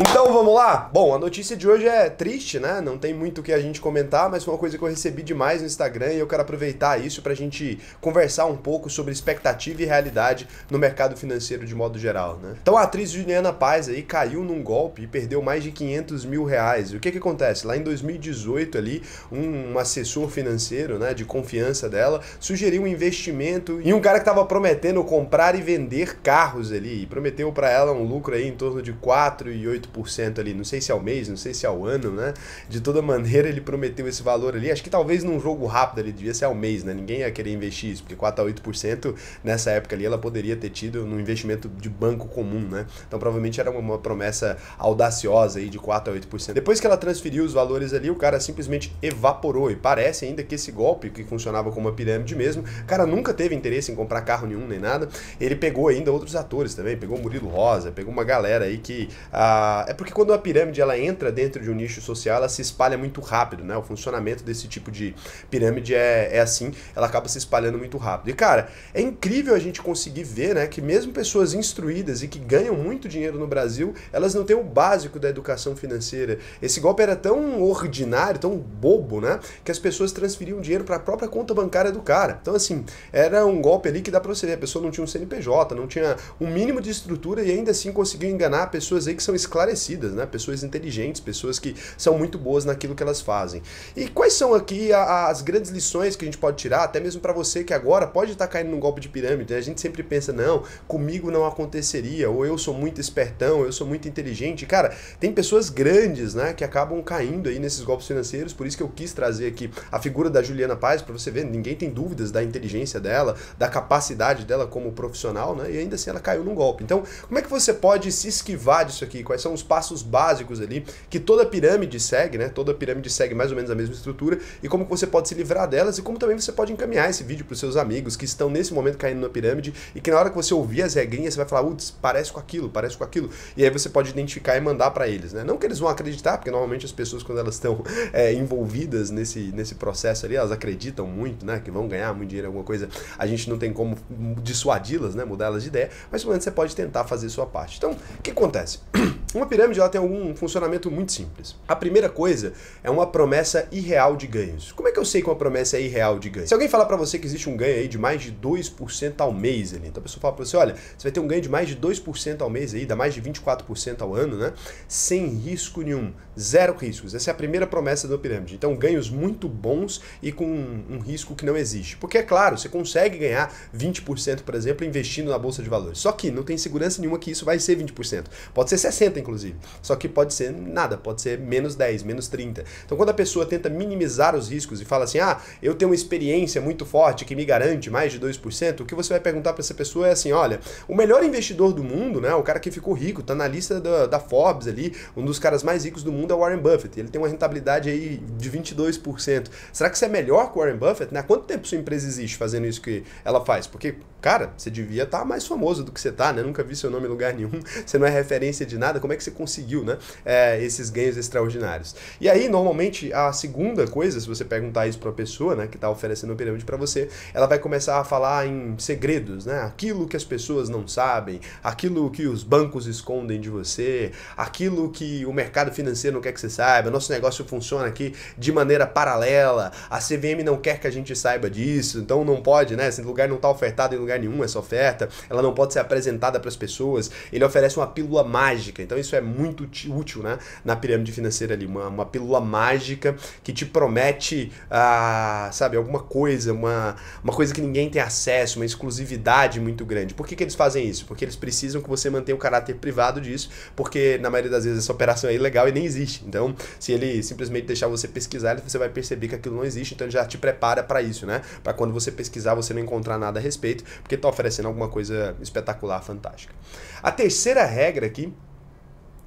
Então vamos lá? Bom, a notícia de hoje é triste, né? Não tem muito o que a gente comentar, mas foi uma coisa que eu recebi demais no Instagram e eu quero aproveitar isso para a gente conversar um pouco sobre expectativa e realidade no mercado financeiro de modo geral, né? Então a atriz Juliana Paz aí caiu num golpe e perdeu mais de 500 mil reais. E o que que acontece? Lá em 2018 ali, um, assessor financeiro, né, de confiança dela, sugeriu um investimento em um cara que estava prometendo comprar e vender carros ali e prometeu para ela um lucro aí em torno de 4 e 8 8% ali, não sei se é ao mês, não sei se é ao ano, né? De toda maneira, ele prometeu esse valor ali. Acho que talvez num jogo rápido ele devia ser ao mês, né? Ninguém ia querer investir isso, porque 4 a 8% nessa época ali ela poderia ter tido num investimento de banco comum, né? Então provavelmente era uma, uma promessa audaciosa aí de 4 a 8%. Depois que ela transferiu os valores ali, o cara simplesmente evaporou e parece ainda que esse golpe que funcionava como uma pirâmide mesmo, o cara nunca teve interesse em comprar carro nenhum nem nada. Ele pegou ainda outros atores também, pegou Murilo Rosa, pegou uma galera aí que ah, é porque quando a pirâmide ela entra dentro de um nicho social, ela se espalha muito rápido, né? O funcionamento desse tipo de pirâmide é, é assim, ela acaba se espalhando muito rápido. E cara, é incrível a gente conseguir ver, né, que mesmo pessoas instruídas e que ganham muito dinheiro no Brasil, elas não têm o básico da educação financeira. Esse golpe era tão ordinário, tão bobo, né, que as pessoas transferiam dinheiro para a própria conta bancária do cara. Então assim, era um golpe ali que dá para você ver, a pessoa não tinha um CNPJ, não tinha um mínimo de estrutura e ainda assim conseguiu enganar pessoas aí que são escravas esclarecidas, né? Pessoas inteligentes, pessoas que são muito boas naquilo que elas fazem. E quais são aqui as grandes lições que a gente pode tirar, até mesmo para você que agora pode estar tá caindo num golpe de pirâmide? Né? A gente sempre pensa, não, comigo não aconteceria, ou eu sou muito espertão, eu sou muito inteligente. Cara, tem pessoas grandes, né, que acabam caindo aí nesses golpes financeiros, por isso que eu quis trazer aqui a figura da Juliana Paz para você ver, ninguém tem dúvidas da inteligência dela, da capacidade dela como profissional, né? E ainda assim ela caiu num golpe. Então, como é que você pode se esquivar disso aqui? Quais são são os passos básicos ali que toda pirâmide segue, né? Toda pirâmide segue mais ou menos a mesma estrutura e como você pode se livrar delas e como também você pode encaminhar esse vídeo para os seus amigos que estão nesse momento caindo na pirâmide e que na hora que você ouvir as regrinhas você vai falar, putz, parece com aquilo, parece com aquilo. E aí você pode identificar e mandar para eles, né? Não que eles vão acreditar, porque normalmente as pessoas quando elas estão é, envolvidas nesse, nesse processo ali, elas acreditam muito, né? Que vão ganhar muito dinheiro alguma coisa. A gente não tem como dissuadi-las, né? Mudar elas de ideia, mas pelo menos você pode tentar fazer sua parte. Então, o que acontece? Uma pirâmide ela tem um funcionamento muito simples. A primeira coisa é uma promessa irreal de ganhos. Como é que eu sei que uma promessa é irreal de ganhos? Se alguém falar para você que existe um ganho aí de mais de 2% ao mês, ali, então a pessoa fala para você, olha, você vai ter um ganho de mais de 2% ao mês aí, dá mais de 24% ao ano, né? Sem risco nenhum, zero riscos. Essa é a primeira promessa da pirâmide. Então ganhos muito bons e com um risco que não existe. Porque é claro, você consegue ganhar 20%, por exemplo, investindo na bolsa de valores. Só que não tem segurança nenhuma que isso vai ser 20%. Pode ser 60 50, inclusive. Só que pode ser nada, pode ser menos 10, menos 30. Então, quando a pessoa tenta minimizar os riscos e fala assim, ah, eu tenho uma experiência muito forte que me garante mais de 2%, o que você vai perguntar para essa pessoa é assim, olha, o melhor investidor do mundo, né, o cara que ficou rico, tá na lista da, da Forbes ali, um dos caras mais ricos do mundo é o Warren Buffett, ele tem uma rentabilidade aí de 22%. Será que você é melhor que o Warren Buffett? Né? Há quanto tempo sua empresa existe fazendo isso que ela faz? Porque, cara, você devia estar tá mais famoso do que você tá, né? Nunca vi seu nome em lugar nenhum, você não é referência de nada, como como é que você conseguiu né, é, esses ganhos extraordinários. E aí, normalmente, a segunda coisa, se você perguntar isso para a pessoa né, que está oferecendo a pirâmide para você, ela vai começar a falar em segredos, né? aquilo que as pessoas não sabem, aquilo que os bancos escondem de você, aquilo que o mercado financeiro não quer que você saiba, nosso negócio funciona aqui de maneira paralela, a CVM não quer que a gente saiba disso, então não pode, né? Esse lugar não está ofertado em lugar nenhum essa oferta, ela não pode ser apresentada para as pessoas, ele oferece uma pílula mágica. Então então isso é muito útil né? na pirâmide financeira ali, uma, uma pílula mágica que te promete, ah, sabe, alguma coisa, uma, uma coisa que ninguém tem acesso, uma exclusividade muito grande. Por que, que eles fazem isso? Porque eles precisam que você mantenha o um caráter privado disso, porque na maioria das vezes essa operação é ilegal e nem existe. Então, se ele simplesmente deixar você pesquisar, você vai perceber que aquilo não existe, então ele já te prepara para isso, né? Para quando você pesquisar, você não encontrar nada a respeito, porque tá oferecendo alguma coisa espetacular, fantástica. A terceira regra aqui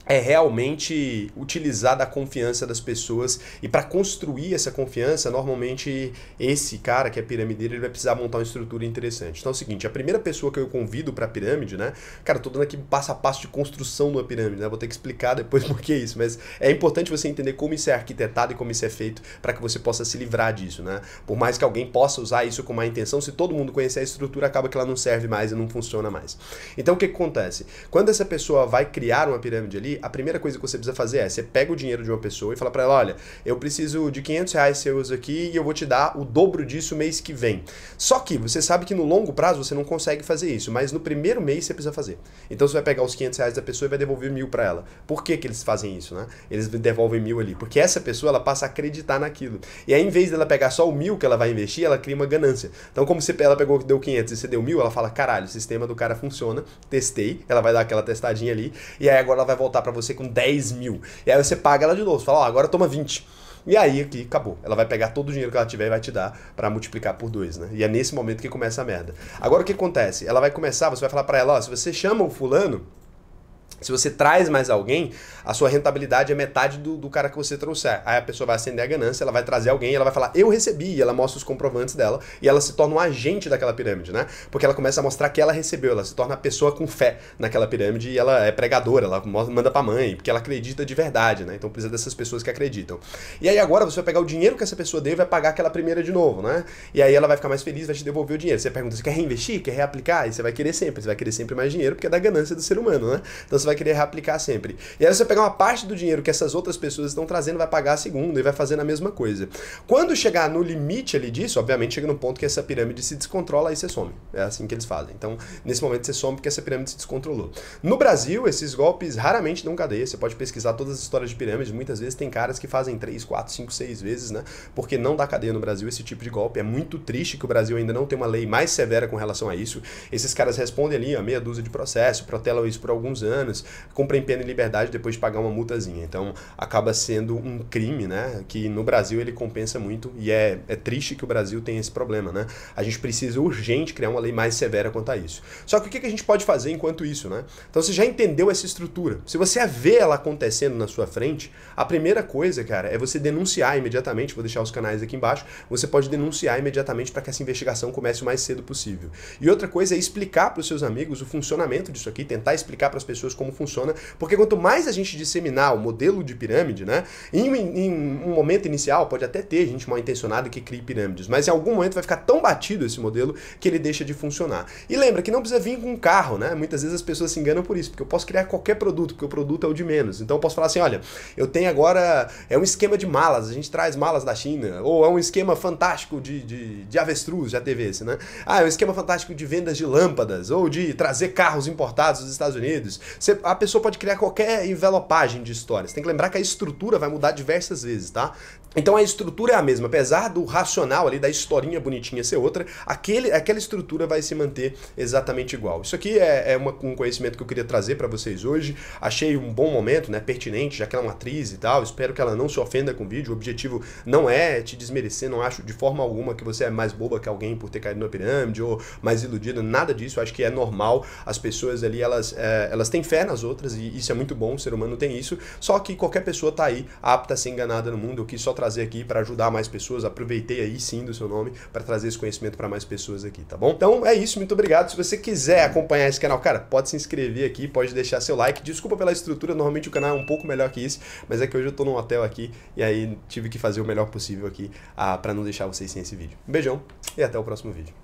é realmente utilizar da confiança das pessoas e para construir essa confiança, normalmente esse cara que é piramideiro, ele vai precisar montar uma estrutura interessante. Então é o seguinte, a primeira pessoa que eu convido para a pirâmide, né? Cara, tô dando aqui passo a passo de construção de uma pirâmide, né? Vou ter que explicar depois por que isso, mas é importante você entender como isso é arquitetado e como isso é feito para que você possa se livrar disso, né? Por mais que alguém possa usar isso com má intenção, se todo mundo conhecer a estrutura, acaba que ela não serve mais e não funciona mais. Então o que, que acontece? Quando essa pessoa vai criar uma pirâmide ali, ele, a primeira coisa que você precisa fazer é, você pega o dinheiro de uma pessoa e fala para ela, olha, eu preciso de 500 reais seus aqui e eu vou te dar o dobro disso mês que vem. Só que você sabe que no longo prazo você não consegue fazer isso, mas no primeiro mês você precisa fazer. Então você vai pegar os 500 reais da pessoa e vai devolver mil para ela. Por que, que eles fazem isso, né? Eles devolvem mil ali, porque essa pessoa ela passa a acreditar naquilo. E aí, em vez dela pegar só o mil que ela vai investir, ela cria uma ganância. Então, como você, ela pegou que deu 500 e você deu mil, ela fala, caralho, o sistema do cara funciona, testei, ela vai dar aquela testadinha ali, e aí agora ela vai voltar voltar para você com 10 mil. E aí você paga ela de novo. Você fala, ó, oh, agora toma 20. E aí aqui acabou. Ela vai pegar todo o dinheiro que ela tiver e vai te dar para multiplicar por dois, né? E é nesse momento que começa a merda. Agora o que acontece? Ela vai começar, você vai falar para ela, ó, se você chama o fulano, se você traz mais alguém, a sua rentabilidade é metade do, do cara que você trouxer. Aí a pessoa vai acender a ganância, ela vai trazer alguém, ela vai falar, eu recebi, e ela mostra os comprovantes dela, e ela se torna um agente daquela pirâmide, né? Porque ela começa a mostrar que ela recebeu, ela se torna a pessoa com fé naquela pirâmide e ela é pregadora, ela manda pra mãe, porque ela acredita de verdade, né? Então precisa dessas pessoas que acreditam. E aí agora você vai pegar o dinheiro que essa pessoa deu e vai pagar aquela primeira de novo, né? E aí ela vai ficar mais feliz, vai te devolver o dinheiro. Você pergunta, você quer reinvestir? Quer reaplicar? E você vai querer sempre, você vai querer sempre mais dinheiro, porque é da ganância do ser humano, né? Então você vai vai querer reaplicar sempre. E aí você pegar uma parte do dinheiro que essas outras pessoas estão trazendo, vai pagar a segunda e vai fazendo a mesma coisa. Quando chegar no limite ali disso, obviamente chega no ponto que essa pirâmide se descontrola e você some. É assim que eles fazem. Então, nesse momento você some porque essa pirâmide se descontrolou. No Brasil, esses golpes raramente dão cadeia. Você pode pesquisar todas as histórias de pirâmide. Muitas vezes tem caras que fazem 3, 4, 5, 6 vezes, né? Porque não dá cadeia no Brasil esse tipo de golpe. É muito triste que o Brasil ainda não tem uma lei mais severa com relação a isso. Esses caras respondem ali a meia dúzia de processo, protelam isso por alguns anos pessoas pena e liberdade depois de pagar uma multazinha. Então acaba sendo um crime, né? Que no Brasil ele compensa muito e é, é triste que o Brasil tenha esse problema, né? A gente precisa urgente criar uma lei mais severa quanto a isso. Só que o que a gente pode fazer enquanto isso, né? Então você já entendeu essa estrutura. Se você vê ela acontecendo na sua frente, a primeira coisa, cara, é você denunciar imediatamente. Vou deixar os canais aqui embaixo. Você pode denunciar imediatamente para que essa investigação comece o mais cedo possível. E outra coisa é explicar para os seus amigos o funcionamento disso aqui, tentar explicar para as pessoas como como funciona, porque quanto mais a gente disseminar o modelo de pirâmide, né? Em, em um momento inicial pode até ter gente mal intencionada que crie pirâmides, mas em algum momento vai ficar tão batido esse modelo que ele deixa de funcionar. E lembra que não precisa vir com um carro, né? Muitas vezes as pessoas se enganam por isso, porque eu posso criar qualquer produto, porque o produto é o de menos. Então eu posso falar assim, olha, eu tenho agora é um esquema de malas, a gente traz malas da China, ou é um esquema fantástico de, de, de avestruz, já teve esse, né? Ah, é um esquema fantástico de vendas de lâmpadas, ou de trazer carros importados dos Estados Unidos. Você a pessoa pode criar qualquer envelopagem de histórias tem que lembrar que a estrutura vai mudar diversas vezes, tá? Então a estrutura é a mesma, apesar do racional ali, da historinha bonitinha ser outra, aquele, aquela estrutura vai se manter exatamente igual. Isso aqui é, é uma, um conhecimento que eu queria trazer para vocês hoje. Achei um bom momento, né, pertinente, já que ela é uma atriz e tal. Espero que ela não se ofenda com o vídeo. O objetivo não é te desmerecer, não acho de forma alguma que você é mais boba que alguém por ter caído na pirâmide ou mais iludido, nada disso. acho que é normal. As pessoas ali, elas, é, elas têm fé nas outras e isso é muito bom, o ser humano tem isso. Só que qualquer pessoa tá aí apta a ser enganada no mundo, que só trazer aqui para ajudar mais pessoas. Aproveitei aí sim do seu nome para trazer esse conhecimento para mais pessoas aqui, tá bom? Então é isso, muito obrigado. Se você quiser acompanhar esse canal, cara, pode se inscrever aqui, pode deixar seu like. Desculpa pela estrutura, normalmente o canal é um pouco melhor que esse, mas é que hoje eu tô num hotel aqui e aí tive que fazer o melhor possível aqui ah, para não deixar vocês sem esse vídeo. Um beijão e até o próximo vídeo.